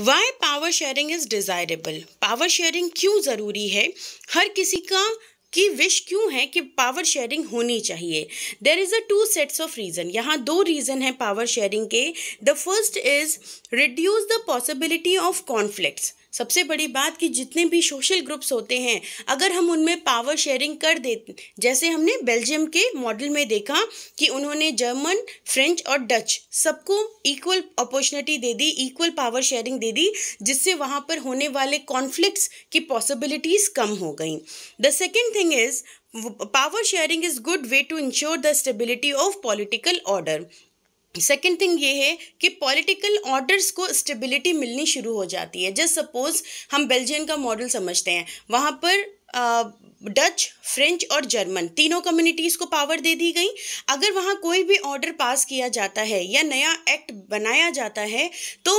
Y power sharing is desirable power sharing क्यों ज़रूरी है हर किसी का की विश क्यों है कि पावर शेयरिंग होनी चाहिए there is a two sets of reason यहाँ दो रीज़न है पावर शेयरिंग के the first is reduce the possibility of conflicts सबसे बड़ी बात कि जितने भी सोशल ग्रुप्स होते हैं अगर हम उनमें पावर शेयरिंग कर दे जैसे हमने बेल्जियम के मॉडल में देखा कि उन्होंने जर्मन फ्रेंच और डच सबको इक्वल अपॉर्चुनिटी दे दी इक्वल पावर शेयरिंग दे दी जिससे वहाँ पर होने वाले कॉन्फ्लिक्ट्स की पॉसिबिलिटीज़ कम हो गई the second thing is power sharing is good way to ensure the stability of political order second thing ये है कि पॉलिटिकल ऑर्डर्स को स्टेबिलिटी मिलनी शुरू हो जाती है जस्ट सपोज हम बेल्जियम का मॉडल समझते हैं वहाँ पर डच फ्रेंच और जर्मन तीनों कम्युनिटीज़ को पावर दे दी गई अगर वहाँ कोई भी ऑर्डर पास किया जाता है या नया एक्ट बनाया जाता है तो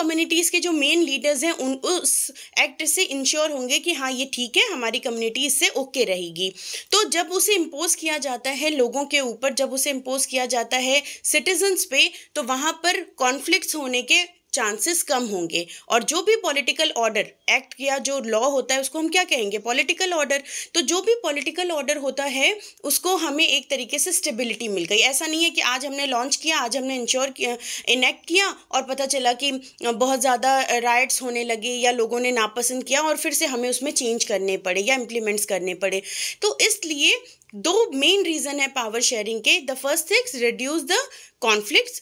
कम्युनिटीज़ के जो मेन लीडर्स हैं उन उस एक्ट से इंश्योर होंगे कि हाँ ये ठीक है हमारी कम्युनिटी इससे ओके रहेगी तो जब उसे इम्पोज किया जाता है लोगों के ऊपर जब उसे इम्पोज किया जाता है सिटीजन्स पे तो वहाँ पर कॉन्फ्लिक्ट होने के चांसेस कम होंगे और जो भी पॉलिटिकल ऑर्डर एक्ट या जो लॉ होता है उसको हम क्या कहेंगे पॉलिटिकल ऑर्डर तो जो भी पॉलिटिकल ऑर्डर होता है उसको हमें एक तरीके से स्टेबिलिटी मिल गई ऐसा नहीं है कि आज हमने लॉन्च किया आज हमने इंश्योर किया इनेक्ट किया और पता चला कि बहुत ज़्यादा राइट्स होने लगे या लोगों ने नापसंद किया और फिर से हमें उसमें चेंज करने पड़े या इम्प्लीमेंट्स करने पड़े तो इसलिए दो मेन रीज़न है पावर शेयरिंग के the first things reduce the conflicts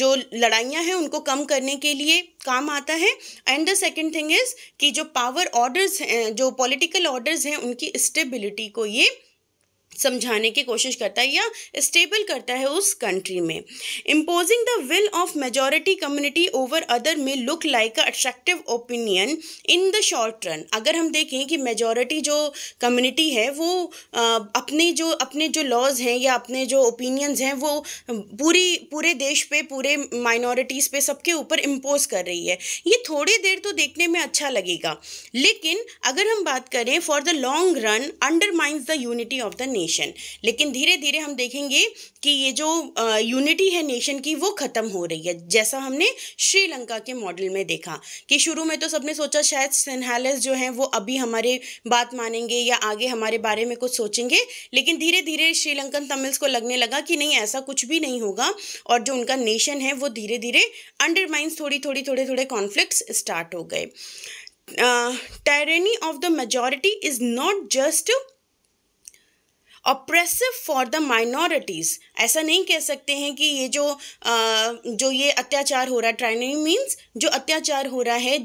जो लड़ाइयाँ हैं उनको कम करने के लिए काम आता है and the second thing is कि जो पावर ऑर्डर्स हैं जो पॉलिटिकल ऑर्डर्स हैं उनकी स्टेबिलिटी को ये समझाने की कोशिश करता है या स्टेबल करता है उस कंट्री में imposing the will of majority community over other में look like a attractive opinion in the short run अगर हम देखें कि मेजॉरिटी जो कम्युनिटी है वो अपने जो अपने जो लॉज हैं या अपने जो ओपिनियंस हैं वो पूरी पूरे देश पे पूरे माइनॉरिटीज़ पे सबके ऊपर इम्पोज कर रही है ये थोड़ी देर तो देखने में अच्छा लगेगा लेकिन अगर हम बात करें for the long run under the unity of the nation nation लेकिन धीरे धीरे हम देखेंगे कि ये जो यूनिटी है नेशन की वो ख़त्म हो रही है जैसा हमने श्रीलंका के मॉडल में देखा कि शुरू में तो सबने सोचा शायद सिन्हालस जो हैं वो अभी हमारे बात मानेंगे या आगे हमारे बारे में कुछ सोचेंगे लेकिन धीरे धीरे श्रीलंकन तमिल्स को लगने लगा कि नहीं ऐसा कुछ भी नहीं होगा और जो उनका नेशन है वो धीरे धीरे अंडरमाइंस थोड़ी थोड़ी थोड़े थोड़े कॉन्फ्लिक्ट्स स्टार्ट हो गए tyranny of the majority is not just oppressive for the minorities ऐसा नहीं कह सकते हैं कि ये जो आ, जो ये अत्याचार हो रहा है ट्राइनिंग मीन्स जो अत्याचार हो रहा है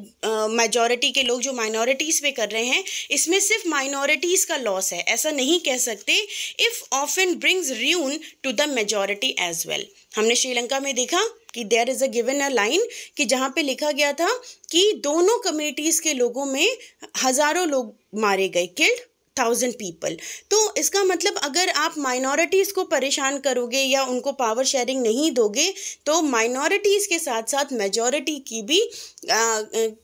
मेजॉरिटी के लोग जो माइनॉरिटीज़ पे कर रहे हैं इसमें सिर्फ माइनॉरिटीज़ का लॉस है ऐसा नहीं कह सकते it often brings ruin to the majority as well हमने श्रीलंका में देखा कि there is a given a line कि जहाँ पे लिखा गया था कि दोनों कम्युनिटीज़ के लोगों में हज़ारों लोग मारे गए किल्ड थाउजेंड पीपल तो इसका मतलब अगर आप माइनॉरिटीज़ को परेशान करोगे या उनको पावर शेयरिंग नहीं दोगे तो माइनॉरिटीज़ के साथ साथ मेजॉरिटी की भी आ,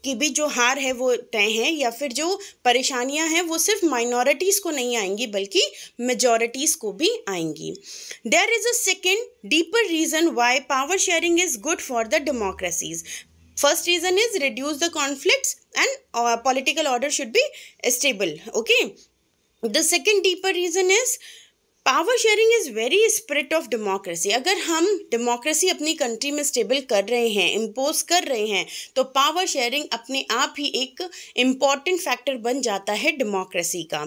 की भी जो हार है वो तय है या फिर जो परेशानियां हैं वो सिर्फ माइनॉरिटीज़ को नहीं आएंगी बल्कि मेजॉरिटीज़ को भी आएंगी there is a second deeper reason why power sharing is good for the democracies first reason is reduce the conflict and political order should भी stable okay the second deeper reason is power sharing is very spirit of democracy अगर हम democracy अपनी country में stable कर रहे हैं impose कर रहे हैं तो पावर शेयरिंग अपने आप ही एक इम्पॉर्टेंट फैक्टर बन जाता है डेमोक्रेसी का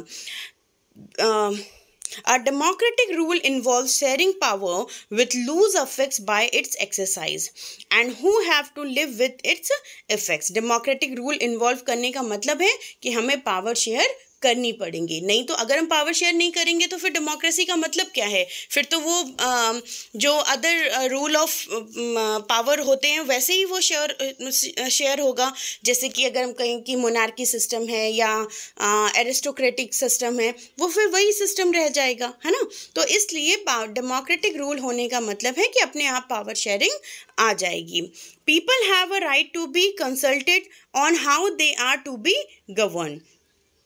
a democratic rule involve sharing power with loose affects by its exercise and who have to live with its effects democratic rule involve करने का मतलब है कि हमें पावर शेयर करनी पड़ेंगी नहीं तो अगर हम पावर शेयर नहीं करेंगे तो फिर डेमोक्रेसी का मतलब क्या है फिर तो वो जो अदर रूल ऑफ पावर होते हैं वैसे ही वो शेयर शेयर होगा जैसे कि अगर हम कहें कि मोनार्की सिस्टम है या एरिस्टोक्रेटिक सिस्टम है वो फिर वही सिस्टम रह जाएगा है ना तो इसलिए डेमोक्रेटिक रूल होने का मतलब है कि अपने आप पावर शेयरिंग आ जाएगी people have a right to be consulted on how they are to be govern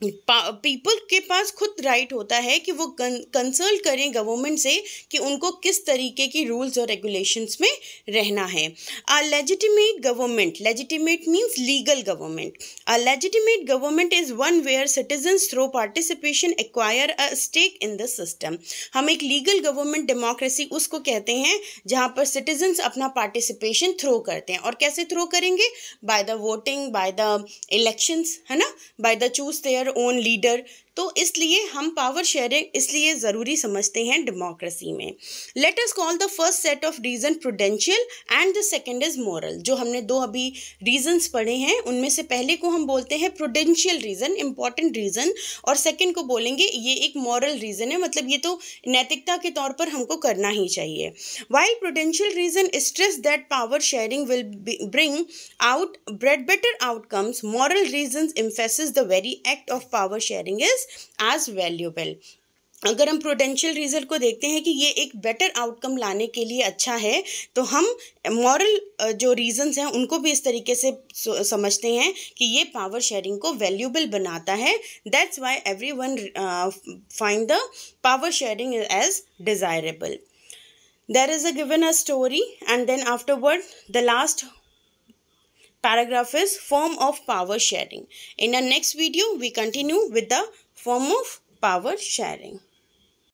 people के पास खुद राइट होता है कि वो कंसल्ट करें गवर्नमेंट से कि उनको किस तरीके की रूल्स और रेगुलेशंस में रहना है a legitimate government legitimate means legal government a legitimate government is one where citizens through participation acquire a stake in the system हम एक लीगल गवर्नमेंट डेमोक्रेसी उसको कहते हैं जहाँ पर सिटीजन्स अपना पार्टिसिपेशन थ्रो करते हैं और कैसे थ्रो करेंगे by the voting by the elections है ना by the choose their own leader तो इसलिए हम पावर शेयरिंग इसलिए ज़रूरी समझते हैं डेमोक्रेसी में let us call the first set of reason prudential and the second is moral जो हमने दो अभी रीजन्स पढ़े हैं उनमें से पहले को हम बोलते हैं प्रोडेंशियल रीज़न इम्पॉर्टेंट रीज़न और सेकेंड को बोलेंगे ये एक मॉरल रीज़न है मतलब ये तो नैतिकता के तौर पर हमको करना ही चाहिए why prudential reason stress that power sharing will bring out bread better outcomes moral reason emphasis the very act of power sharing is as valuable अगर हम प्रोडेंशियल रिजल्ट को देखते हैं कि ये एक बेटर आउटकम लाने के लिए अच्छा है तो हम मॉरल जो रीजंस हैं उनको भी इस तरीके से समझते हैं कि ये पावर शेयरिंग को वैल्यूबल बनाता है that's why everyone find the power sharing as desirable there is a given a story and then afterward the last paragraph is form of power sharing in a next video we continue with the form of power sharing